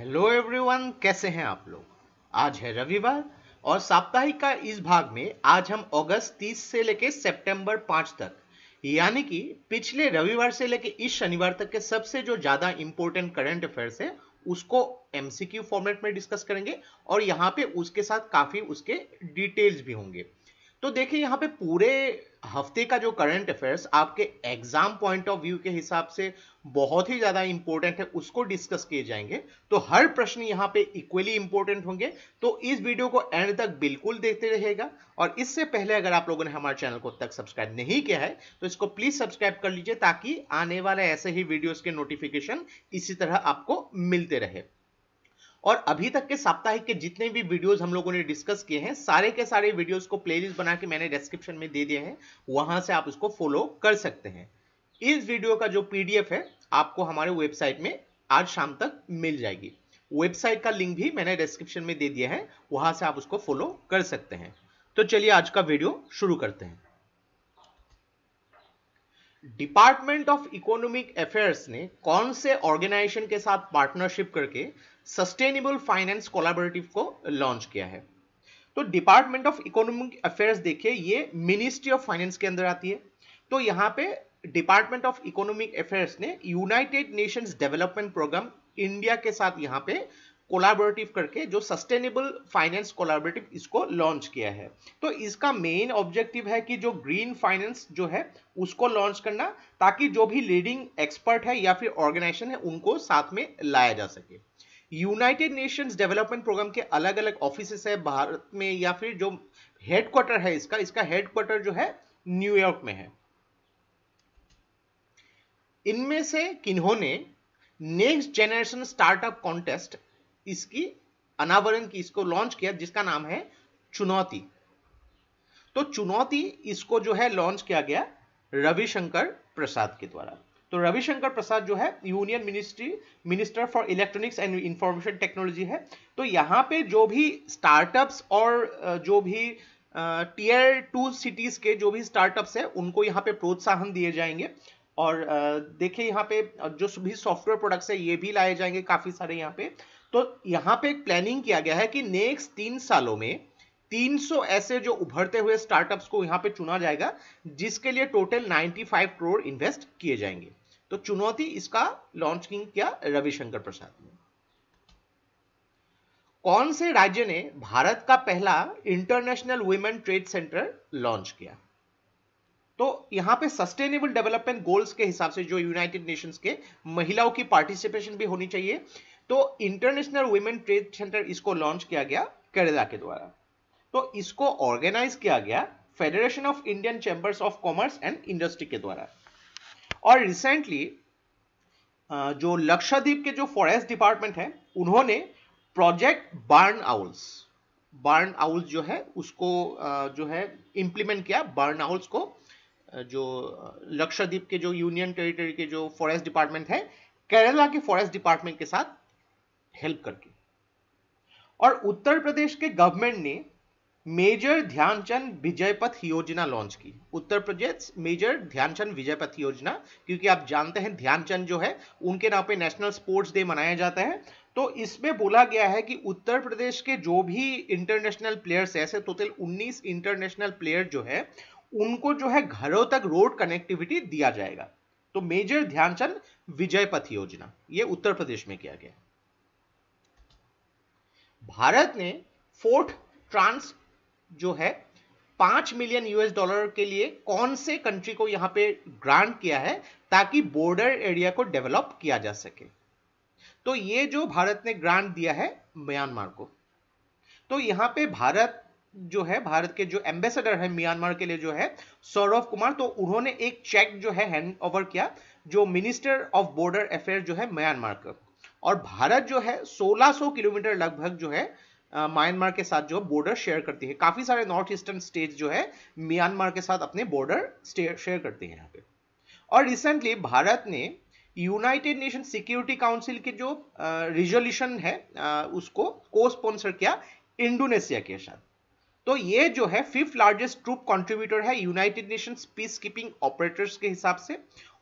hello everyone कैसे हैं आप लोग आज है रविवार और साप्ताहिक का इस भाग में आज हम अगस्त 30 से लेकर सितंबर 5 तक यानी कि पिछले रविवार से लेकर इस शनिवार तक के सबसे जो ज़्यादा इंपॉर्टेंट करंट अफेयर्स है उसको एमसीक्यू फॉर्मेट में डिस्कस करेंगे और यहाँ पे उसके साथ काफ़ी उसके डिटेल्स भी होंगे तो देखिए यहाँ पे पूरे हफ्ते का जो करंट अफेयर्स आपके एग्जाम पॉइंट ऑफ व्यू के हिसाब से बहुत ही ज्यादा इंपॉर्टेंट है उसको डिस्कस किए जाएंगे तो हर प्रश्न यहाँ पे इक्वली इंपॉर्टेंट होंगे तो इस वीडियो को एंड तक बिल्कुल देखते रहेगा और इससे पहले अगर आप लोगों ने हमारे चैनल को तक सब्सक्राइब नहीं किया है तो इसको प्लीज सब्सक्राइब कर लीजिए ताकि आने वाले ऐसे ही वीडियोज के नोटिफिकेशन इसी तरह आपको मिलते रहे और अभी तक के साप्ताहिक के जितने भी वीडियोस हम लोगों ने डिस्कस किए हैं सारे के सारे वीडियोस को प्लेलिस्ट बना के मैंने डिस्क्रिप्शन में दे दिए हैं वहां से आप उसको फॉलो कर सकते हैं इस वीडियो का जो पीडीएफ है आपको हमारे वेबसाइट में आज शाम तक मिल जाएगी वेबसाइट का लिंक भी मैंने डिस्क्रिप्शन में दे दिया है वहां से आप उसको फॉलो कर सकते हैं तो चलिए आज का वीडियो शुरू करते हैं डिपार्टमेंट ऑफ इकोनॉमिक अफेयर्स ने कौन से ऑर्गेनाइजेशन के साथ पार्टनरशिप करके सस्टेनेबल फाइनेंस कोलाबोरेटिव को लॉन्च किया है तो डिपार्टमेंट ऑफ इकोनॉमिक अफेयर्स देखिए ये मिनिस्ट्री ऑफ फाइनेंस के अंदर आती है तो यहाँ पे डिपार्टमेंट ऑफ इकोनॉमिक अफेयर्स ने United Nations Development Programme India के साथ यहाँ पे कोलाबोरेटिव करके जो सस्टेनेबल फाइनेंस कोलाबोरेटिव इसको लॉन्च किया है तो इसका मेन ऑब्जेक्टिव है कि जो ग्रीन फाइनेंस जो है उसको लॉन्च करना ताकि जो भी लीडिंग एक्सपर्ट है या फिर ऑर्गेनाइजेशन है उनको साथ में लाया जा सके यूनाइटेड नेशंस डेवलपमेंट प्रोग्राम के अलग अलग ऑफिस है भारत में या फिर जो हेडक्वार्टर है इसका इसका हेडक्वार्टर जो है न्यूयॉर्क में है इनमें से किन्होंने नेक्स्ट जेनरेशन स्टार्टअप कॉन्टेस्ट इसकी अनावरण की इसको लॉन्च किया जिसका नाम है चुनौती तो चुनौती इसको जो है लॉन्च किया गया रविशंकर प्रसाद के द्वारा तो रविशंकर प्रसाद जो है union ministry minister for electronics and information technology है तो यहाँ पे जो भी स्टार्टअप्स और जो भी टीयर टू सिटीज के जो भी स्टार्टअप्स है उनको यहाँ पे प्रोत्साहन दिए जाएंगे और देखिए यहाँ पे जो भी सॉफ्टवेयर प्रोडक्ट्स है ये भी लाए जाएंगे काफी सारे यहाँ पे तो यहां पे एक प्लानिंग किया गया है कि नेक्स्ट तीन सालों में 300 ऐसे जो उभरते हुए स्टार्टअप्स को यहाँ पे चुना जाएगा जिसके लिए टोटल 95 करोड़ इन्वेस्ट किए जाएंगे तो चुनौती इसका लॉन्चिंग किया रविशंकर प्रसाद ने कौन से राज्य ने भारत का पहला international women trade centre launch किया तो यहां पे सस्टेनेबल डेवलपमेंट गोल्स के हिसाब से जो यूनाइटेड नेशंस के महिलाओं की पार्टिसिपेशन भी होनी चाहिए तो इंटरनेशनल वुमेन ट्रेड सेंटर इसको लॉन्च किया गया केरला के द्वारा तो इसको ऑर्गेनाइज किया गया Federation of Indian Chambers of Commerce and Industry के द्वारा और रिसेंटली जो लक्षद्वीप के जो फॉरेस्ट डिपार्टमेंट है उन्होंने प्रोजेक्ट बार्न आउल्स बर्न आउल्स जो है उसको जो है इंप्लीमेंट किया बर्न आउल्स को जो लक्षद्वीप के जो यूनियन टेरिटरी के जो फॉरेस्ट डिपार्टमेंट है केरला के फॉरेस्ट डिपार्टमेंट के साथ हेल्प करके और उत्तर प्रदेश के गवर्नमेंट ने मेजर ध्यानचंद विजयपथ योजना लॉन्च की उत्तर प्रदेश मेजर ध्यानचंद विजयपथ योजना क्योंकि आप जानते हैं ध्यानचंद जो है उनके नाम पे नेशनल स्पोर्ट्स डे मनाया जाता है तो इसमें बोला गया है कि उत्तर प्रदेश के जो भी इंटरनेशनल प्लेयर्स ऐसे टोटल 19 इंटरनेशनल प्लेयर जो है उनको जो है घरों तक रोड कनेक्टिविटी दिया जाएगा तो मेजर ध्यानचंद विजयपथ योजना ये उत्तर प्रदेश में किया गया भारत ने फोर्थ ट्रांस जो है पांच मिलियन यूएस डॉलर के लिए कौन से कंट्री को यहां पे ग्रांट किया है ताकि बॉर्डर एरिया को डेवलप किया जा सके तो ये जो भारत ने ग्रांट दिया है म्यांमार को तो यहां पे भारत जो है भारत के जो एम्बेसडर है म्यांमार के लिए जो है सौरभ कुमार तो उन्होंने एक चेक जो है हैंड ओवर किया जो मिनिस्टर ऑफ बॉर्डर अफेयर जो है म्यांमार का और भारत जो है 1600 किलोमीटर लगभग जो है म्यांमार के साथ जो बॉर्डर शेयर करती है काफी सारे नॉर्थ ईस्टर्न स्टेट जो है म्यांमार के साथ अपने बॉर्डर शेयर करते हैं यहाँ पे और रिसेंटली भारत ने यूनाइटेड नेशन सिक्योरिटी काउंसिल के जो रिजोल्यूशन है आ, उसको को स्पॉन्सर किया इंडोनेशिया के साथ तो ये जो है फिफ्थ लार्जेस्ट ट्रूप कंट्रीब्यूटर है United Nation peace keeping operators के हिसाब से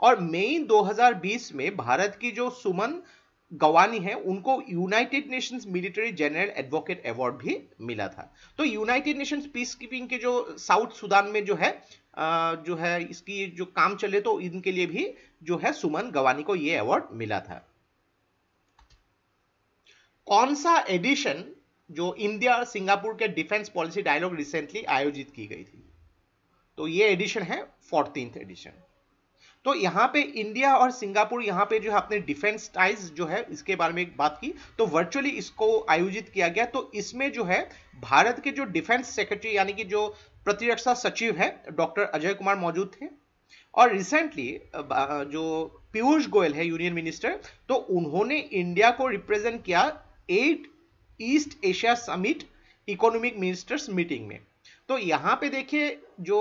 और मई 2020 में भारत की जो सुमन गवानी है उनको United Nations military general advocate award भी मिला था तो यूनाइटेड नेशंस पीस कीपिंग के जो साउथ सुदान में जो है जो है इसकी जो काम चले तो इनके लिए भी जो है सुमन गवानी को ये अवार्ड मिला था कौन सा एडिशन जो इंडिया और सिंगापुर के डिफेंस पॉलिसी डायलॉग रिसेंटली आयोजित की गई थी तो ये एडिशन है फोर्टीन एडिशन तो यहां पे इंडिया और सिंगापुर यहां पे जो है अपने डिफेंस टाइज जो है इसके बारे में एक बात की तो वर्चुअली इसको आयोजित किया गया तो इसमें जो है भारत के जो डिफेंस सेक्रेटरी यानी कि जो प्रतिरक्षा सचिव है डॉक्टर अजय कुमार मौजूद थे और रिसेंटली जो पीयूष गोयल है यूनियन मिनिस्टर तो उन्होंने इंडिया को रिप्रेजेंट किया at East Asia summit economic ministers meeting में तो यहां पे देखिए जो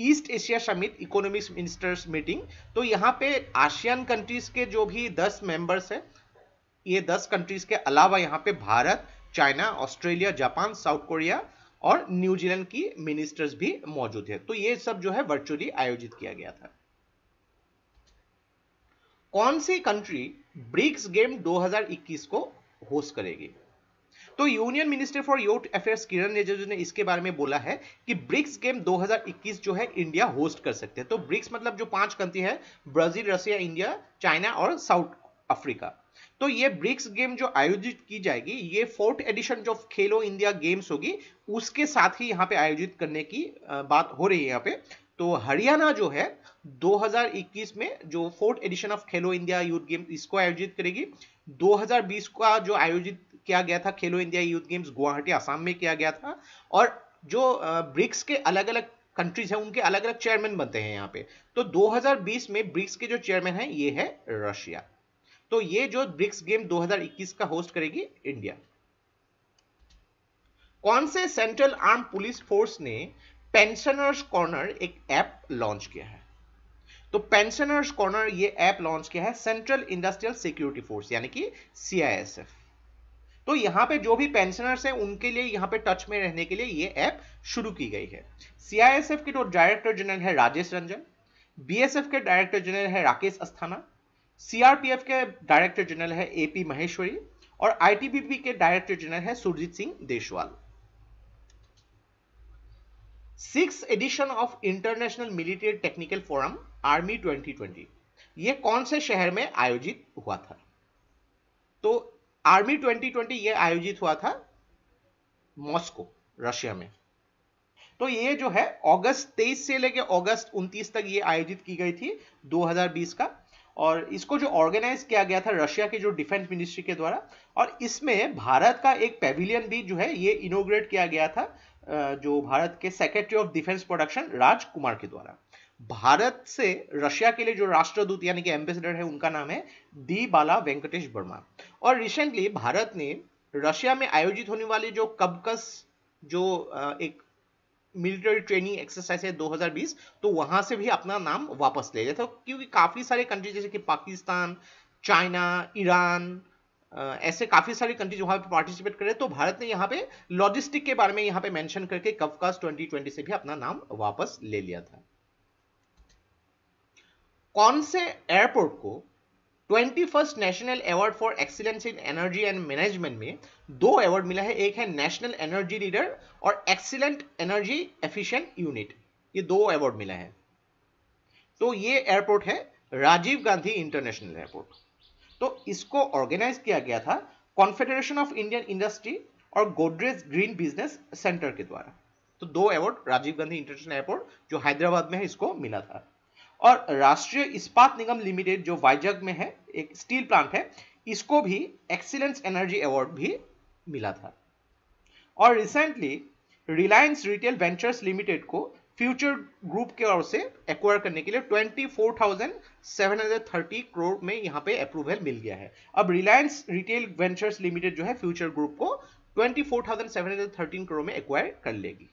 East Asia summit economics ministers meeting तो यहाँ पे आसियान कंट्रीज के जो भी दस मेंबर्स हैं ये दस कंट्रीज के अलावा यहाँ पे Bharat China Australia Japan South Korea और न्यूजीलैंड की मिनिस्टर्स भी मौजूद है तो ये सब जो है वर्चुअली आयोजित किया गया था कौन सी कंट्री ब्रिक्स गेम 2021 को होस्ट करेगी तो union minister for youth affairs Kiren Rijiju ने इसके बारे में बोला है कि ब्रिक्स गेम 2021 जो है इंडिया होस्ट कर सकते हैं तो ब्रिक्स मतलब जो पांच कंट्री है ब्राजील रशिया इंडिया चाइना और साउथ अफ्रीका तो ये ब्रिक्स गेम जो आयोजित की जाएगी ये फोर्थ एडिशन जो खेलो इंडिया गेम्स होगी उसके साथ ही यहाँ पे आयोजित करने की बात हो रही है यहाँ पे तो हरियाणा जो है 2021 में जो fourth edition of Khelo India youth game इसको आयोजित करेगी 2020 का जो आयोजित किया गया था Khelo India youth games Guwahati Assam में किया गया था और जो ब्रिक्स के अलग अलग कंट्रीज हैं उनके अलग अलग चेयरमैन बनते हैं यहाँ पे तो 2020 में ब्रिक्स के जो चेयरमैन हैं ये है रशिया तो ये जो ब्रिक्स गेम 2021 का होस्ट करेगी इंडिया कौन से सेंट्रल आर्म पुलिस फोर्स ने पेंशनर्स कॉर्नर एक ऐप लॉन्च किया है तो पेंशनर्स कॉर्नर ये ऐप लॉन्च किया है सेंट्रल इंडस्ट्रियल सिक्योरिटी फोर्स यानी कि सीआईएसएफ तो यहाँ पे जो भी पेंशनर्स हैं उनके लिए यहाँ पे टच में रहने के लिए ये ऐप शुरू की गई है सीआईएसएफ के जो डायरेक्टर जनरल है राजेश रंजन बीएसएफ के डायरेक्टर जनरल है राकेश अस्थाना सीआरपीएफ के डायरेक्टर जनरल है एपी महेश्वरी और आईटीबीपी के डायरेक्टर जनरल है Surjeet Singh Deswal six edition of international military technical forum army 2020 ये कौन से शहर में आयोजित हुआ था तो आर्मी 2020 ये आयोजित हुआ था मॉस्को रशिया में तो ये जो है अगस्त 23 से लेके अगस्त 29 तक ये आयोजित की गई थी 2020 का और इसको जो ऑर्गेनाइज किया गया था रशिया के जो डिफेंस मिनिस्ट्री के द्वारा और इसमें भारत का एक पेविलियन भी जो है ये इनोग्रेट किया गया था जो भारत के secretary of defence production Rajkumar के द्वारा भारत से रशिया के लिए जो राष्ट्रदूत यानी कि एम्बेसडर है उनका नाम है दी बाला वेंकटेश वर्मा और रिसेंटली भारत ने रशिया में आयोजित होने वाली जो कबकस जो एक मिलिट्री ट्रेनिंग एक्सरसाइज है 2020 तो वहां से भी अपना नाम वापस ले लिया था क्योंकि काफी सारे कंट्री जैसे कि पाकिस्तान चाइना ईरान ऐसे काफी सारी कंट्रीज वहां पे पार्टिसिपेट करे तो भारत ने यहाँ पे लॉजिस्टिक के बारे में यहाँ पे मेंशन करके कवकास 2020 से भी अपना नाम वापस ले लिया था कौन से एयरपोर्ट को twenty first national award for excellence in energy and management में दो अवार्ड मिला है एक है नेशनल एनर्जी लीडर और एक्सीलेंट एनर्जी एफिशिएंट यूनिट ये दो अवार्ड मिला है तो ये एयरपोर्ट है राजीव गांधी इंटरनेशनल एयरपोर्ट तो इसको ऑर्गेनाइज किया गया था कॉन्फेडरेशन ऑफ इंडियन इंडस्ट्री और गोडरेज ग्रीन बिजनेस सेंटर के द्वारा तो दो award Rajiv Gandhi international airport जो हैदराबाद में है इसको मिला था और राष्ट्रीय इस्पात निगम लिमिटेड जो वाइजग में है एक स्टील प्लांट है इसको भी एक्सीलेंस एनर्जी अवार्ड भी मिला था और recently Reliance retail ventures limited को फ्यूचर ग्रुप के ओर से एक्वायर करने के लिए 24,730 करोड़ में यहां पे अप्रूवल मिल गया है अब रिलायंस रिटेल वेंचर्स लिमिटेड जो है फ्यूचर ग्रुप को 24,713 करोड़ में एक्वायर कर लेगी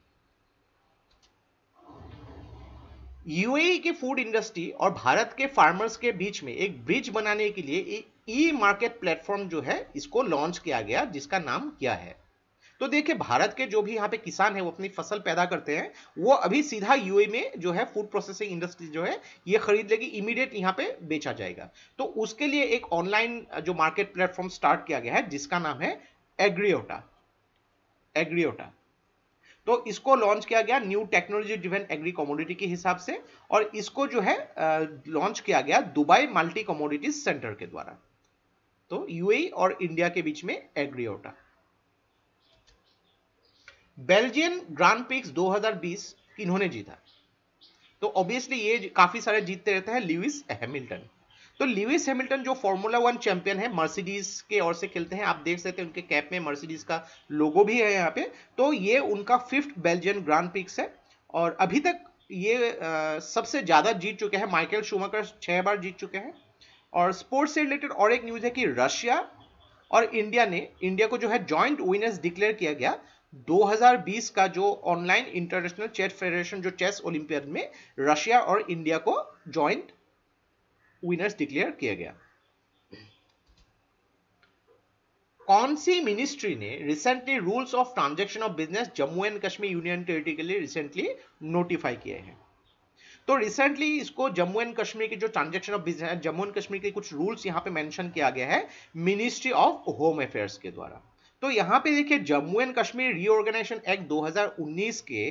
यूएई की फूड इंडस्ट्री और भारत के फार्मर्स के बीच में एक ब्रिज बनाने के लिए ई मार्केट प्लेटफॉर्म जो है इसको लॉन्च किया गया जिसका नाम क्या है तो देखिए भारत के जो भी यहाँ पे किसान है वो अपनी फसल पैदा करते हैं वो अभी सीधा यूए में जो है फूड प्रोसेसिंग इंडस्ट्री जो है ये खरीद लेगी इमीडिएट यहाँ पे बेचा जाएगा तो उसके लिए एक ऑनलाइन जो मार्केट प्लेटफॉर्म स्टार्ट किया गया है जिसका नाम है एग्रियोटा एग्रियोटा तो इसको लॉन्च किया गया new technology driven agri commodity के हिसाब से और इसको जो है लॉन्च किया गया दुबई मल्टी कॉमोडिटीज सेंटर के द्वारा तो यूएई e और इंडिया के बीच में एग्रीओटा बेल्जियन ग्रांड पिक्स 2020 इन्होंने जीता तो ऑब्वियसली ये काफी सारे जीतते रहते हैं लुइस हैमिल्टन तो लिविस हैमिल्टन जो फॉर्मूला वन चैंपियन है मर्सिडीज के ओर से खेलते हैं आप देख सकते हैं उनके कैप में मर्सिडीज का लोगो भी है यहाँ पे तो ये उनका फिफ्थ बेल्जियन ग्रांड पिक्स है और अभी तक ये आ, सबसे ज़्यादा जीत चुके हैं माइकल शुमाकर छह बार जीत चुके हैं और स्पोर्ट्स से रिलेटेड और एक न्यूज़ है कि रशिया और इंडिया ने इंडिया को जो है जॉइंट विनर्स डिक्लेयर किया गया 2020 का जो ऑनलाइन इंटरनेशनल चेस फेडरेशन जो चेस ओलंपियड में रशिया और इंडिया को जॉइंट विनर्स डिक्लेयर किया गया कौन सी मिनिस्ट्री ने recently rules of transaction of business Jammu and Kashmir union territory के लिए रिसेंटली नोटिफाई किए हैं तो रिसेंटली इसको जम्मू एंड कश्मीर के जो transaction of business Jammu and Kashmir के कुछ रूल्स यहां पे मेंशन किया गया है मिनिस्ट्री ऑफ होम अफेयर्स के द्वारा तो यहाँ पे देखिए Jammu and Kashmir reorganisation act 2019 के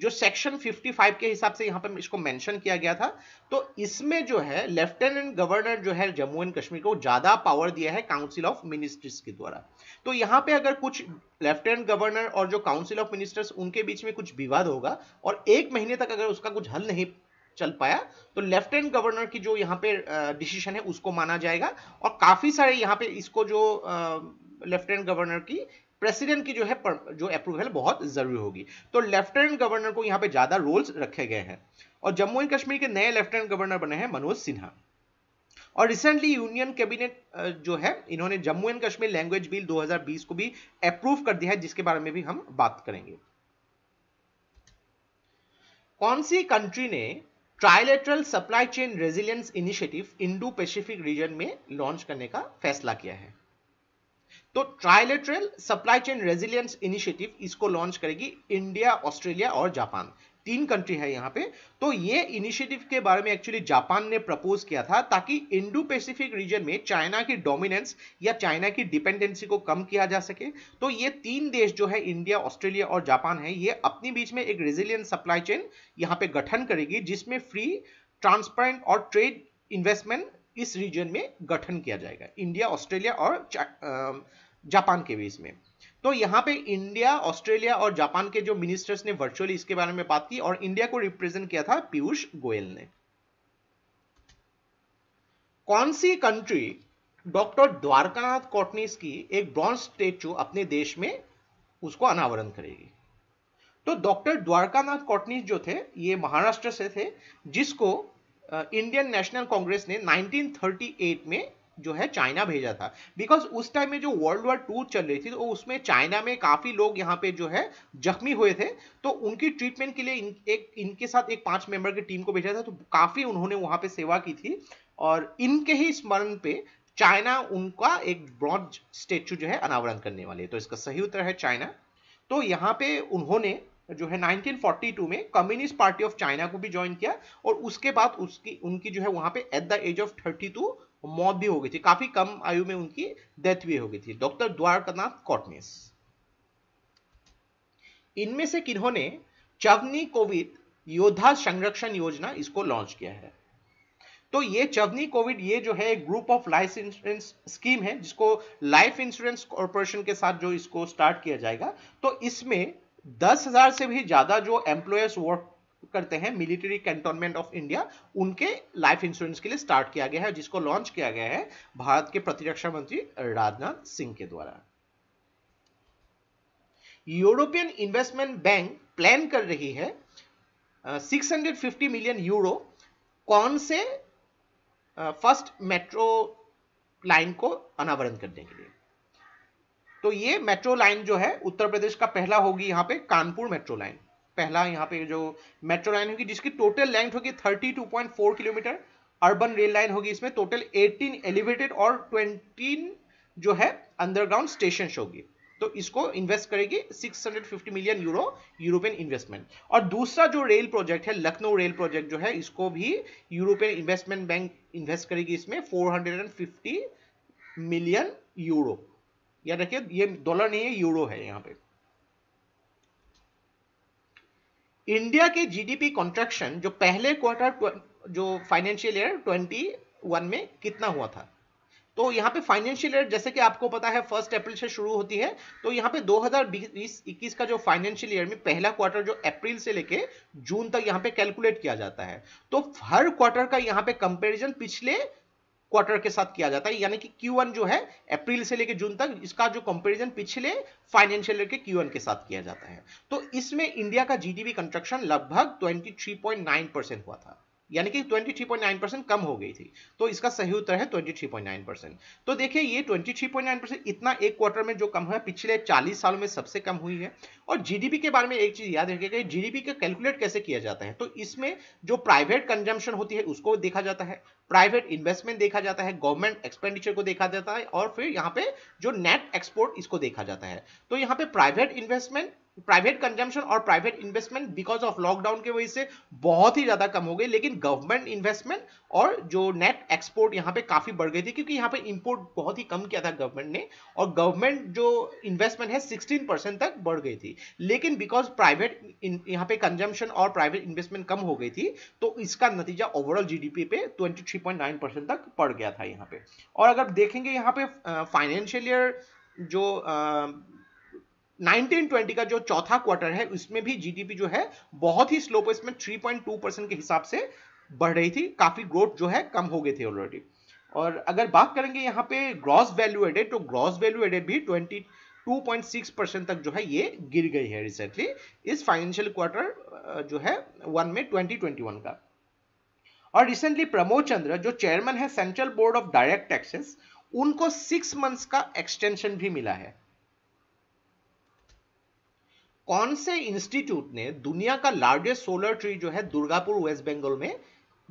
जो सेक्शन 55 के हिसाब से यहाँ पे इसको मेंशन किया गया था तो इसमें जो है लेफ्टिनेंट गवर्नर जो है जम्मू एंड कश्मीर को ज्यादा पावर दिया है काउंसिल ऑफ मिनिस्ट्रीज के द्वारा तो यहाँ पे अगर कुछ लेफ्टिनेंट गवर्नर और जो काउंसिल ऑफ मिनिस्टर्स उनके बीच में कुछ विवाद होगा और एक महीने तक अगर उसका कुछ हल नहीं चल पाया तो लेफ्टिनेंट गवर्नर की जो यहाँ पे डिसीजन है उसको माना जाएगा और काफी सारे यहाँ पे इसको जो आ, लेफ्टिनेंट गवर्नर की प्रेसिडेंट की जो है पर, जो अप्रूवल बहुत जरूरी होगी तो लेफ्टिनेंट गवर्नर को यहाँ पे ज्यादा रोल्स रखे गए हैं और जम्मू एंड कश्मीर के नए लेफ्टिनेंट गवर्नर बने हैं मनोज सिन्हा और रिसेंटली यूनियन कैबिनेट जो है इन्होंने Jammu and Kashmir language bill 2020 को भी अप्रूव कर दिया है जिसके बारे में भी हम बात करेंगे कौन सी कंट्री ने trilateral supply chain resilience initiative Indo Pacific region में लॉन्च करने का फैसला किया है तो trilateral supply chain resilience initiative इसको लॉन्च करेगी इंडिया ऑस्ट्रेलिया और जापान तीन कंट्री है यहां पे तो ये इनिशिएटिव के बारे में एक्चुअली जापान ने प्रपोज किया था ताकि इंडो पैसिफिक रीजन में चाइना की डोमिनेंस या चाइना की डिपेंडेंसी को कम किया जा सके तो ये तीन देश जो है इंडिया ऑस्ट्रेलिया और जापान है ये अपने बीच में एक रेजिलियंस सप्लाई चेन यहां पर गठन करेगी जिसमें फ्री ट्रांसपेरेंट और ट्रेड इन्वेस्टमेंट इस रीजन में गठन किया जाएगा इंडिया ऑस्ट्रेलिया और जापान के बीच में तो यहाँ पे इंडिया ऑस्ट्रेलिया और जापान के जो मिनिस्टर्स ने वर्चुअली इसके बारे में बात की और इंडिया को रिप्रेजेंट किया था पीयूष गोयल ने कौन सी कंट्री डॉक्टर द्वारकानाथ कोटनीस की एक ब्रॉन्ज स्टेचू अपने देश में उसको अनावरण करेगी तो डॉक्टर द्वारकानाथ कोटनीस जो थे ये महाराष्ट्र से थे जिसको इंडियन नेशनल कांग्रेस ने 1938 में जो है चाइना भेजा था बिकॉज उस टाइम में जो वर्ल्ड वॉर टू चल रही थी तो उसमें चाइना में काफ़ी लोग यहाँ पे जो है जख्मी हुए थे तो उनकी ट्रीटमेंट के लिए इन, एक इनके साथ एक पांच मेंबर की टीम को भेजा था तो काफ़ी उन्होंने वहां पे सेवा की थी और इनके ही स्मरण पे चाइना उनका एक ब्रॉन्ज स्टेचू जो है अनावरण करने वाले तो इसका सही उत्तर है चाइना तो यहाँ पे उन्होंने जो है 1942 में कम्युनिस्ट पार्टी ऑफ चाइना को भी ज्वाइन किया और उसके बाद उसकी उनकी जो है वहां पे एट द एज ऑफ 32 मौत भी हो गई थी काफी कम आयु में उनकी डेथ भी हो गई थी डॉक्टर द्वारकानाथ कॉटनेस इनमें से किन्होंने चवनी कोविड योद्धा संरक्षण योजना इसको लॉन्च किया है तो ये चवनी कोविड ये जो है group of life insurance scheme है जिसको लाइफ इंश्योरेंस कॉर्पोरेशन के साथ जो इसको स्टार्ट किया जाएगा तो इसमें दस हजार से भी ज्यादा जो एम्प्लॉयर्स वर्क करते हैं मिलिट्री कैंटोनमेंट ऑफ इंडिया उनके लाइफ इंश्योरेंस के लिए स्टार्ट किया गया है जिसको लॉन्च किया गया है भारत के प्रतिरक्षा मंत्री राजनाथ सिंह के द्वारा यूरोपियन इन्वेस्टमेंट बैंक प्लान कर रही है सिक्स मिलियन यूरो कौन से फर्स्ट मेट्रो लाइन को अनावरण करने के लिए तो ये मेट्रो लाइन जो है उत्तर प्रदेश का पहला होगी यहां पे कानपुर मेट्रो लाइन पहला यहाँ पे जो मेट्रो लाइन होगी जिसकी टोटल लेंथ होगी 32.4 किलोमीटर अर्बन रेल लाइन होगी इसमें टोटल 18 एलिवेटेड और 20 जो है अंडरग्राउंड स्टेशन होगी तो इसको इन्वेस्ट करेगी 650 मिलियन यूरो यूरोपियन इन्वेस्टमेंट और दूसरा जो रेल प्रोजेक्ट है लखनऊ रेल प्रोजेक्ट जो है इसको भी यूरोपियन इन्वेस्टमेंट बैंक इन्वेस्ट करेगी इसमें 450 मिलियन यूरो याद रखिए ये डॉलर नहीं है यूरो है यहाँ पे इंडिया के जीडीपी कॉन्ट्रेक्शन जो पहले क्वार्टर जो फाइनेंशियल ईयर 21 में कितना हुआ था तो यहाँ पे फाइनेंशियल ईयर जैसे कि आपको पता है फर्स्ट अप्रैल से शुरू होती है तो यहाँ पे 2020-21 का जो फाइनेंशियल ईयर में पहला क्वार्टर जो अप्रैल से लेके जून तक यहाँ पे कैलकुलेट किया जाता है तो हर क्वार्टर का यहाँ पे कंपैरिजन पिछले क्वार्टर के साथ किया जाता है यानी कि Q1 जो है अप्रैल से लेकर जून तक इसका जो कंपैरिजन पिछले फाइनेंशियल ईयर के Q1 के साथ किया जाता है तो इसमें इंडिया का जीडीपी कंस्ट्रक्शन लगभग 23.9 परसेंट हुआ था यानी कि 23.9 परसेंट कम हो गई थी तो इसका सही उत्तर है 23.9 परसेंट तो देखिए ये 23.9 परसेंट इतना एक क्वार्टर में जो कम हुआ पिछले 40 सालों में सबसे कम हुई है और जीडीपी के बारे में एक चीज याद रखिएगा जीडीपी का कैलकुलेट कैसे किया जाता है तो इसमें जो प्राइवेट कंजम्पशन होती है उसको देखा जाता है प्राइवेट इन्वेस्टमेंट देखा जाता है गवर्नमेंट एक्सपेंडिचर को देखा जाता है और फिर यहाँ पे जो नेट एक्सपोर्ट इसको देखा जाता है तो यहाँ पे प्राइवेट इन्वेस्टमेंट प्राइवेट कंजम्पशन और private investment because of lockdown के वजह से बहुत ही ज्यादा कम हो गई लेकिन गवर्नमेंट इन्वेस्टमेंट और जो नेट एक्सपोर्ट यहाँ पे काफ़ी बढ़ गई थी क्योंकि यहाँ पे इंपोर्ट बहुत ही कम किया था गवर्नमेंट ने और गवर्नमेंट जो इन्वेस्टमेंट है 16 परसेंट तक बढ़ गई थी लेकिन बिकॉज प्राइवेट यहाँ पे कंजम्पशन और प्राइवेट इन्वेस्टमेंट कम हो गई थी तो इसका नतीजा ओवरऑल जीडीपी पे 23.9 परसेंट तक पड़ गया था यहाँ पे और अगर देखेंगे यहाँ पे फाइनेंशियल ईयर जो नाइनटीन ट्वेंटी का जो चौथा क्वार्टर है उसमें भी जीडीपी जो है बहुत ही स्लो पे इसमें 3.2 परसेंट के हिसाब से बढ़ रही थी काफ़ी ग्रोथ जो है कम हो गई थी ऑलरेडी और अगर बात करेंगे यहाँ पे ग्रॉस वैल्यू एडेड तो ग्रॉस वैल्यू एडेड भी 22.6 परसेंट तक जो है ये गिर गई है रिसेंटली इस फाइनेंशियल क्वार्टर जो है वन में 2021 का और रिसेंटली प्रमोद चंद्र जो चेयरमैन है central board of direct taxes उनको सिक्स मंथ्स का एक्सटेंशन भी मिला है कौन से इंस्टीट्यूट ने दुनिया का लार्जेस्ट सोलर ट्री जो है दुर्गापुर वेस्ट बंगाल में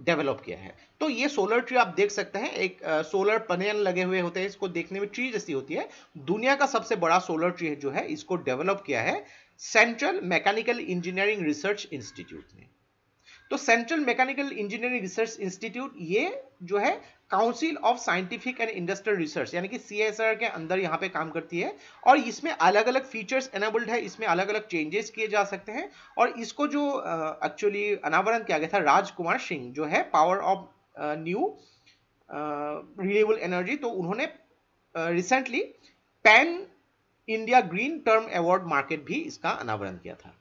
डेवलप किया है तो ये सोलर ट्री आप देख सकते हैं एक सोलर पनेल लगे हुए होते हैं इसको देखने में ट्री जैसी होती है दुनिया का सबसे बड़ा सोलर ट्री जो है इसको डेवलप किया है central mechanical engineering research institute ने तो central mechanical engineering research institute ये जो है council of scientific and industrial research यानी कि सी के अंदर यहाँ पे काम करती है और इसमें अलग अलग फीचर्स एनेबल्ड है इसमें अलग अलग चेंजेस किए जा सकते हैं और इसको जो एक्चुअली uh, अनावरण किया गया था राजकुमार सिंह जो है power of new renewable energy तो उन्होंने recently pan India green term award market भी इसका अनावरण किया था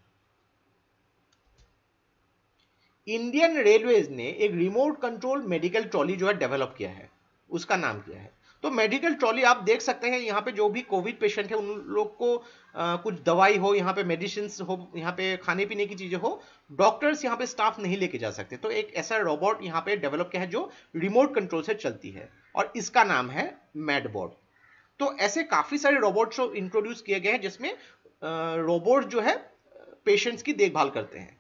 इंडियन रेलवेज ने एक रिमोट कंट्रोल मेडिकल ट्रॉली जो है डेवलप किया है उसका नाम किया है तो मेडिकल ट्रॉली आप देख सकते हैं यहाँ पे जो भी कोविड पेशेंट है उन लोग को आ, कुछ दवाई हो यहाँ पे मेडिसिन हो यहाँ पे खाने पीने की चीज़ें हो डॉक्टर्स यहाँ पे स्टाफ नहीं लेके जा सकते तो एक ऐसा रोबोट यहाँ पे डेवलप किया है जो रिमोट कंट्रोल से चलती है और इसका नाम है मेडबोर्ड तो ऐसे काफ़ी सारे रोबोट्स इंट्रोड्यूस किए गए हैं जिसमें रोबोट जो है पेशेंट्स की देखभाल करते हैं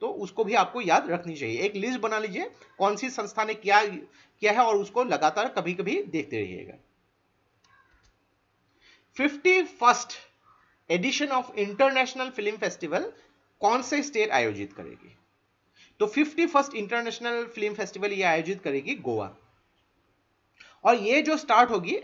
तो उसको भी आपको याद रखनी चाहिए एक लिस्ट बना लीजिए कौन सी संस्था ने क्या किया है और उसको लगातार कभी कभी देखते रहिएगा fifty first edition of international film festival कौन से स्टेट आयोजित करेगी तो fifty first international film festival ये आयोजित करेगी गोवा और ये जो स्टार्ट होगी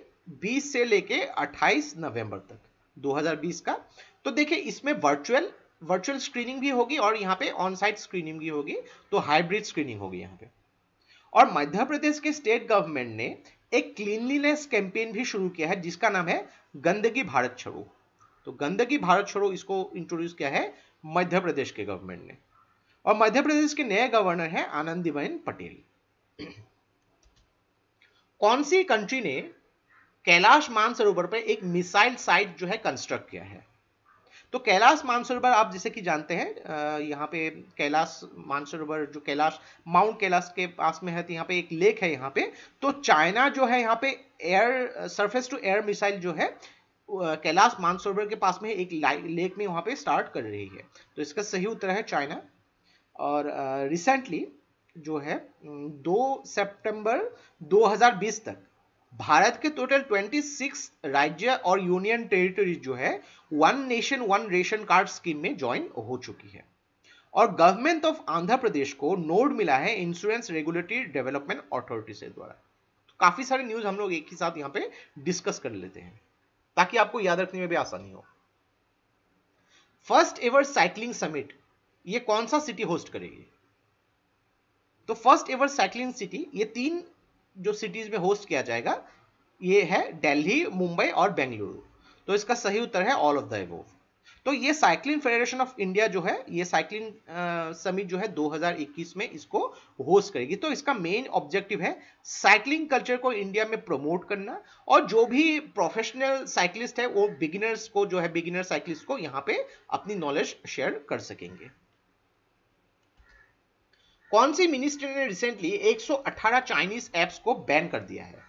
20 से लेके 28 नवंबर तक 2020 का तो देखिए इसमें वर्चुअल वर्चुअल स्क्रीनिंग भी होगी और यहाँ पे ऑन साइट स्क्रीनिंग भी होगी तो हाइब्रिड स्क्रीनिंग होगी यहाँ पे और मध्य प्रदेश के स्टेट गवर्नमेंट ने एक क्लीनलीनेस कैंपेन भी शुरू किया है जिसका नाम है गंदगी भारत छोड़ो तो गंदगी भारत छोड़ो इसको इंट्रोड्यूस किया है मध्य प्रदेश के गवर्नमेंट ने और मध्य प्रदेश के नए गवर्नर है आनंदीबेन पटेल कौन सी कंट्री ने कैलाश मानसरोवर पर एक मिसाइल साइट जो है कंस्ट्रक्ट किया है तो कैलाश मानसरोवर आप जैसे कि जानते हैं यहाँ पे कैलाश मानसरोवर जो कैलाश माउंट कैलाश के पास में है तो यहाँ पे एक लेक है यहाँ पे तो चाइना जो है यहाँ पे air surface to air missile जो है कैलाश मानसरोवर के पास में एक लेक में वहाँ पे स्टार्ट कर रही है तो इसका सही उत्तर है चाइना और रिसेंटली जो है दो सेप्टेम्बर दो तक भारत के टोटल 26 राज्य और यूनियन टेरिटरीज जो है one nation one ration card scheme में ज्वाइन हो चुकी है और गवर्नमेंट ऑफ आंध्र प्रदेश को नोड मिला है इंश्योरेंस रेगुलेटरी डेवलपमेंट अथॉरिटी से द्वारा तो काफी सारे न्यूज हम लोग एक ही साथ यहाँ पे डिस्कस कर लेते हैं ताकि आपको याद रखने में भी आसानी हो फर्स्ट एवर साइकिलिंग समिट ये कौन सा सिटी होस्ट करेगी तो फर्स्ट एवर साइकिलिंग सिटी ये तीन जो सिटीज में होस्ट किया जाएगा ये है दिल्ली मुंबई और बेंगलुरु तो इसका सही उत्तर है ऑल ऑफ द एबोव तो ये साइक्लिंग फेडरेशन ऑफ इंडिया जो है ये साइक्लिंग समिट जो है 2021 में इसको होस्ट करेगी तो इसका मेन ऑब्जेक्टिव है साइक्लिंग कल्चर को इंडिया में प्रमोट करना और जो भी प्रोफेशनल साइक्लिस्ट है वो बिगिनर्स को जो है बिगिनर साइक्लिस्ट को यहाँ पे अपनी नॉलेज शेयर कर सकेंगे कौन सी मिनिस्ट्री ने रिसेंटली 118 चाइनीज एप्स को बैन कर दिया है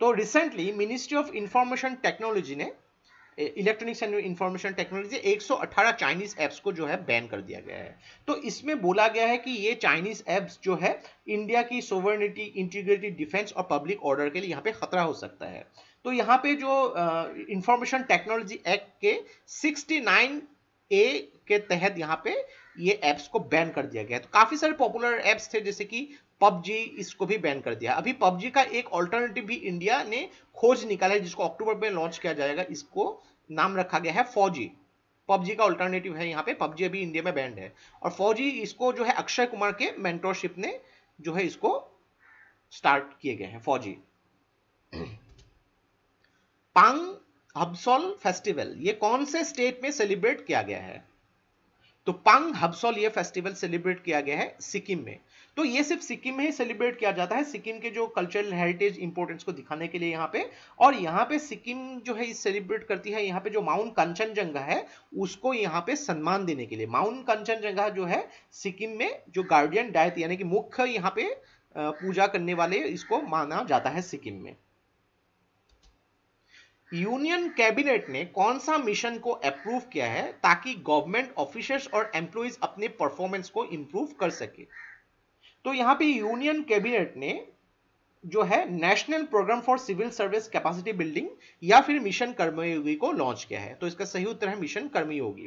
तो recently ministry of information technology ने electronics and information technology 118 Chinese apps को जो है बैन कर दिया गया है तो इसमें बोला गया है कि ये चाइनीज ऐप्स जो है इंडिया की सोवर्निटी इंटीग्रिटी डिफेंस और पब्लिक ऑर्डर के लिए यहाँ पे खतरा हो सकता है तो यहाँ पे जो इंफॉर्मेशन टेक्नोलॉजी एक्ट के सिक्सटी ए के तहत यहाँ पे ये एप्स को बैन कर दिया गया तो काफी सारे पॉपुलर एप्स थे जैसे कि पबजी इसको भी बैन कर दिया अभी पबजी का एक ऑल्टरनेटिव भी इंडिया ने खोज निकाला है जिसको अक्टूबर में लॉन्च किया जाएगा इसको नाम रखा गया है फौजी पबजी का ऑल्टरनेटिव है यहाँ पे पबजी अभी इंडिया में बैंड है और फौजी इसको जो है अक्षय कुमार के मेंटोरशिप ने जो है इसको स्टार्ट किए गए हैं फौजी पांग हबसोल फेस्टिवल ये कौन से स्टेट में सेलिब्रेट किया गया है तो पंग हबसोल ये फेस्टिवल सेलिब्रेट किया गया है सिक्किम में तो ये सिर्फ सिक्किम में ही सेलिब्रेट किया जाता है सिक्किम के जो कल्चरल हेरिटेज इंपोर्टेंस को दिखाने के लिए यहाँ पे और यहाँ पे सिक्किम जो है सेलिब्रेट करती है यहाँ पे जो माउंट कंचनजंगा है उसको यहाँ पे सम्मान देने के लिए माउंट कंचनजंगा जो है सिक्किम में जो गार्डियन डायत यानी कि मुख्य यहाँ पे पूजा करने वाले इसको माना जाता है सिक्किम में यूनियन कैबिनेट ने कौन सा मिशन को अप्रूव किया है ताकि गवर्नमेंट ऑफिसर्स और एम्प्लॉइज अपने परफॉर्मेंस को इंप्रूव कर सके तो यहाँ पे यूनियन कैबिनेट ने जो है national programme for civil service capacity building या फिर मिशन कर्मयोगी को लॉन्च किया है तो इसका सही उत्तर है mission Karmayogi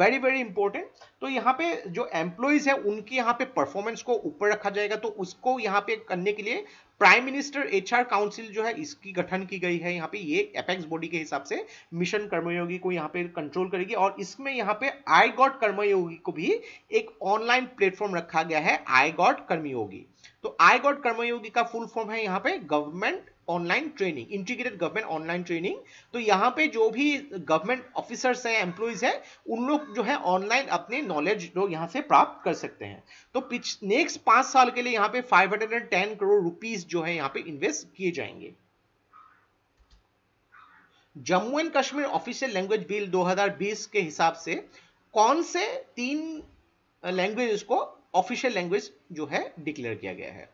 very very important तो यहाँ पे जो एम्प्लॉयज है उनके यहाँ पे परफॉर्मेंस को ऊपर रखा जाएगा तो उसको यहाँ पे करने के लिए प्राइम मिनिस्टर एचआर काउंसिल जो है इसकी गठन की गई है यहाँ पे ये एपेक्स बॉडी के हिसाब से मिशन कर्मयोगी को यहाँ पे कंट्रोल करेगी और इसमें यहाँ पे आई गॉट कर्मयोगी को भी एक ऑनलाइन प्लेटफॉर्म रखा गया है आई गॉट कर्मयोगी तो आई गॉट कर्मयोगी का फुल फॉर्म है यहाँ पे government online training integrated government online training तो यहाँ पे जो भी गवर्नमेंट ऑफिसर्स हैं एम्प्लॉयज हैं उन लोग जो है ऑनलाइन अपने नॉलेज लोग यहाँ से प्राप्त कर सकते हैं तो पिछ नेक्स्ट पांच साल के लिए यहाँ पे 510 करोड़ रुपीज जो है यहाँ पे इन्वेस्ट किए जाएंगे Jammu and Kashmir official language bill 2020 के हिसाब से कौन से तीन लैंग्वेज को ऑफिशियल लैंग्वेज जो है डिक्लेयर किया गया है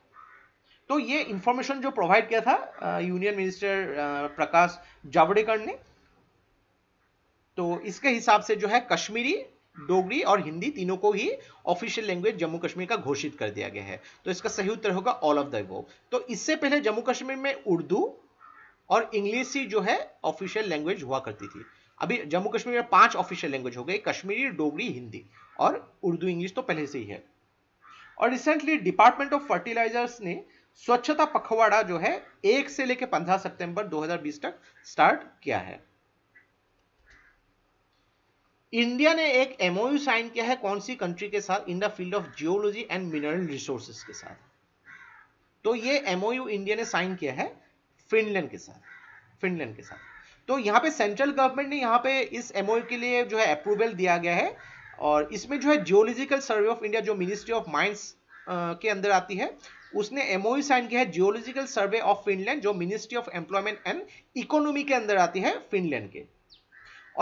तो ये इंफॉर्मेशन जो प्रोवाइड किया था यूनियन मिनिस्टर प्रकाश जावड़ेकर ने तो इसके हिसाब से जो है कश्मीरी डोगरी और हिंदी तीनों को ही ऑफिशियल लैंग्वेज जम्मू कश्मीर का घोषित कर दिया गया है तो इसका सही उत्तर होगा ऑल ऑफ द वो तो इससे पहले जम्मू कश्मीर में उर्दू और इंग्लिश ही जो है ऑफिशियल लैंग्वेज हुआ करती थी अभी जम्मू कश्मीर में पांच ऑफिशियल लैंग्वेज हो गई कश्मीरी डोगरी हिंदी और उर्दू इंग्लिश तो पहले से ही है और रिसेंटली डिपार्टमेंट ऑफ फर्टिलाइजर्स ने स्वच्छता पखवाड़ा जो है एक से लेकर पंद्रह सितंबर 2020 तक स्टार्ट किया है इंडिया ने एक एमओयू साइन किया है कौन सी कंट्री के साथ in the field of geology and mineral resources के साथ तो ये एमओयू इंडिया ने साइन किया है फिनलैंड के साथ फिनलैंड के साथ तो यहां पे सेंट्रल गवर्नमेंट ने यहां पे इस एमओयू के लिए जो है अप्रूवल दिया गया है और इसमें जो है जियोलॉजिकल सर्वे ऑफ इंडिया जो मिनिस्ट्री ऑफ माइंस के अंदर आती है उसने एमओयू e साइन किया है जियोलॉजिकल सर्वे ऑफ फिनलैंड जो ministry of employment and economy के अंदर आती है फिनलैंड के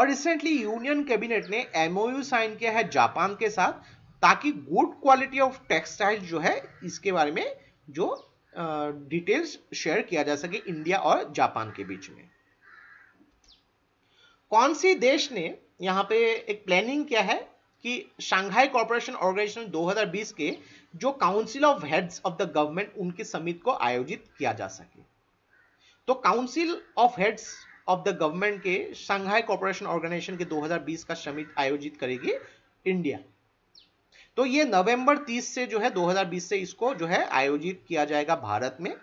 और रिसेंटली यूनियन कैबिनेट ने एमओयू e साइन किया है जापान के साथ ताकि गुड क्वालिटी ऑफ टेक्सटाइल जो है इसके बारे में जो डिटेल्स uh, शेयर किया जा सके इंडिया और जापान के बीच में कौन सी देश ने यहाँ पे एक प्लानिंग किया है कि शंघाई कॉरपोरेशन ऑर्गेनाइजेशन 2020 के जो council of heads of the government उनकी समिति को आयोजित किया जा सके तो council of heads of the government के शंघाई कॉरपोरेशन ऑर्गेनाइजेशन के 2020 का समिट आयोजित करेगी इंडिया तो ये नवंबर 30 से जो है 2020 से इसको जो है आयोजित किया जाएगा भारत में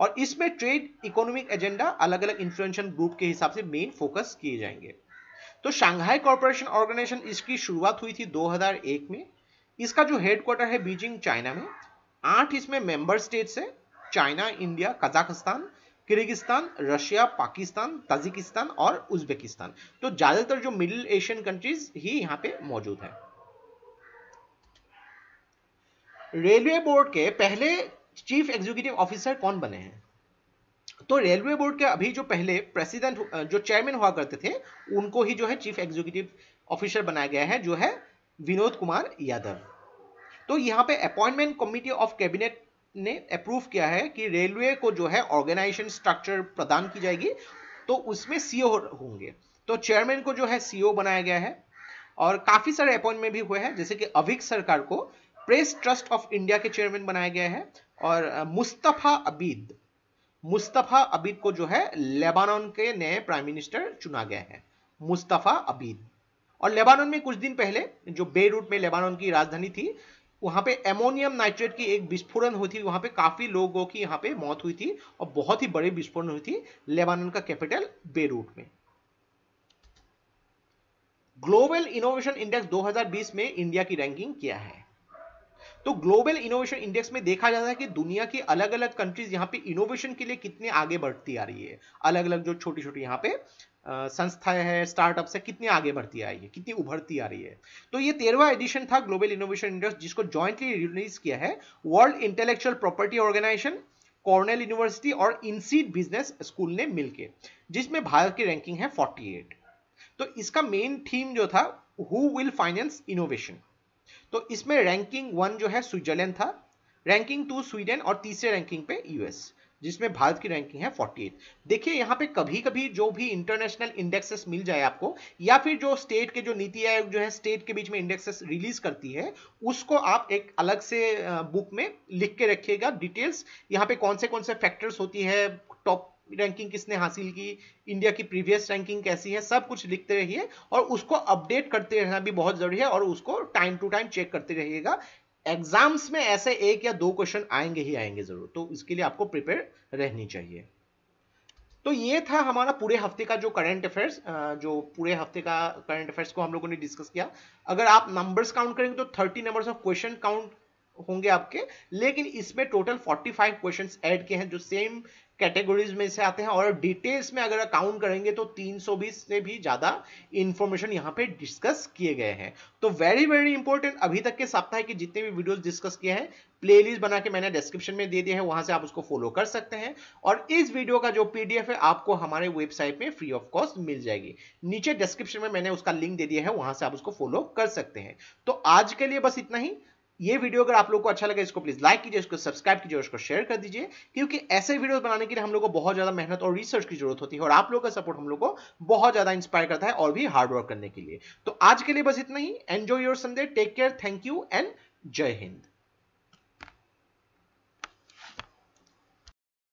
और इसमें ट्रेड इकोनॉमिक एजेंडा अलग अलग इंफ्लुएंशन ग्रुप के हिसाब से मेन फोकस किए जाएंगे तो शंघाई कॉरपोरेशन ऑर्गेनाइजेशन इसकी शुरुआत हुई थी 2001 में इसका जो हेडक्वार्टर है बीजिंग चाइना में आठ इसमें मेंबर स्टेट्स है China India Kazakhstan Kyrgyzstan Russia Pakistan Tajikistan और उज्बेकिस्तान तो ज्यादातर जो मिडिल एशियन कंट्रीज ही यहाँ पे मौजूद है रेलवे बोर्ड के पहले चीफ एग्जीक्यूटिव ऑफिसर कौन बने हैं तो रेलवे बोर्ड के अभी जो पहले प्रेसिडेंट जो चेयरमैन हुआ करते थे उनको ही जो है चीफ एग्जीक्यूटिव ऑफिसर बनाया गया है जो है विनोद कुमार यादव तो यहाँ पे अपॉइंटमेंट कमिटी ऑफ कैबिनेट ने अप्रूव किया है कि रेलवे को जो है ऑर्गेनाइजेशन स्ट्रक्चर प्रदान की जाएगी तो उसमें सीओ होंगे तो चेयरमैन को जो है सीओ बनाया गया है और काफी सारे अपॉइंटमेंट भी हुए हैं जैसे कि अभिक सरकार को प्रेस ट्रस्ट ऑफ इंडिया के चेयरमैन बनाया गया है और मुस्तफा अबीद मुस्तफ़ा अबीद को जो है लेबानन के नए प्राइम मिनिस्टर चुना गया है मुस्तफ़ा अबीद और लेबानन में कुछ दिन पहले जो बेरूट में लेबानन की राजधानी थी वहां पे एमोनियम नाइट्रेट की एक विस्फोरण हुई थी वहां पे काफी लोगों की यहाँ पे मौत हुई थी और बहुत ही बड़े विस्फोरण हुई थी लेबानन का कैपिटल बेरूट में ग्लोबल इनोवेशन इंडेक्स 2020 में इंडिया की रैंकिंग क्या है तो ग्लोबल इनोवेशन इंडेक्स में देखा जाता है कि दुनिया की अलग अलग कंट्रीज यहाँ पे इनोवेशन के लिए कितने आगे बढ़ती आ रही है अलग अलग जो छोटी छोटी यहाँ पे संस्थाएं है स्टार्टअप्स है कितनी आगे बढ़ती आ रही है कितनी उभरती आ रही है तो ये तेरहवा एडिशन था ग्लोबल इनोवेशन इंडेक्स जिसको ज्वाइंटली रिलीज किया है world intellectual property organisation Cornell university और इनसीड बिजनेस स्कूल ने मिलकर जिसमें भारत की रैंकिंग है 48 तो इसका मेन थीम जो था हु विल फाइनेंस इनोवेशन तो इसमें रैंकिंग वन जो है स्विट्जरलैंड था रैंकिंग टू स्वीडन और तीसरे रैंकिंग पे यूएस जिसमें भारत की रैंकिंग है 48 देखिए यहाँ पे कभी कभी जो भी इंटरनेशनल इंडेक्सेस मिल जाए आपको या फिर जो स्टेट के जो नीति आयोग जो है स्टेट के बीच में इंडेक्सेस रिलीज करती है उसको आप एक अलग से बुक में लिख के रखिएगा डिटेल्स यहाँ पे कौन से कौन से फैक्टर्स होती है टॉप रैंकिंग किसने हासिल की इंडिया की प्रीवियस रैंकिंग कैसी है सब कुछ लिखते रहिए और उसको अपडेट करते रहना भी बहुत जरूरी है और उसको टाइम टू टाइम चेक करते रहिएगा एग्जाम्स में ऐसे एक या दो क्वेश्चन आएंगे ही आएंगे जरूर तो इसके लिए आपको प्रिपेयर रहनी चाहिए तो ये था हमारा पूरे हफ्ते का जो करंट अफेयर्स जो पूरे हफ्ते का करंट अफेयर्स को हम लोगों ने डिस्कस किया अगर आप नंबर्स काउंट करेंगे तो 30 नंबर्स ऑफ क्वेश्चन काउंट होंगे आपके लेकिन इसमें टोटल 45 क्वेश्चन एड के हैं जो सेम कैटेगरीज में से आते हैं और डिटेल्स में अगर अकाउंट करेंगे तो 320 से भी ज़्यादा इंफॉर्मेशन यहाँ पे डिस्कस किए गए हैं तो वेरी वेरी इंपॉर्टेंट अभी तक के सप्ताह के जितने भी वीडियोस डिस्कस किए हैं प्लेलिस्ट बना के मैंने डिस्क्रिप्शन में दे दिए हैं वहां से आप उसको फॉलो कर सकते हैं और इस वीडियो का जो पीडीएफ है आपको हमारे वेबसाइट में फ्री ऑफ कॉस्ट मिल जाएगी नीचे डिस्क्रिप्शन में मैंने उसका लिंक दे दिया है वहां से आप उसको फॉलो कर सकते हैं तो आज के लिए बस इतना ही ये वीडियो अगर आप लोग को अच्छा लगा इसको प्लीज लाइक कीजिए इसको सब्सक्राइब कीजिए इसको शेयर कर दीजिए क्योंकि ऐसे वीडियो बनाने के लिए हम लोग को बहुत ज्यादा मेहनत और रिसर्च की जरूरत होती है और आप लोगों का सपोर्ट हम लोग को बहुत ज्यादा इंस्पायर करता है और भी हार्डवर्क करने के लिए तो आज के लिए बस इतना ही enjoy your Sunday take care thank you and Jai Hind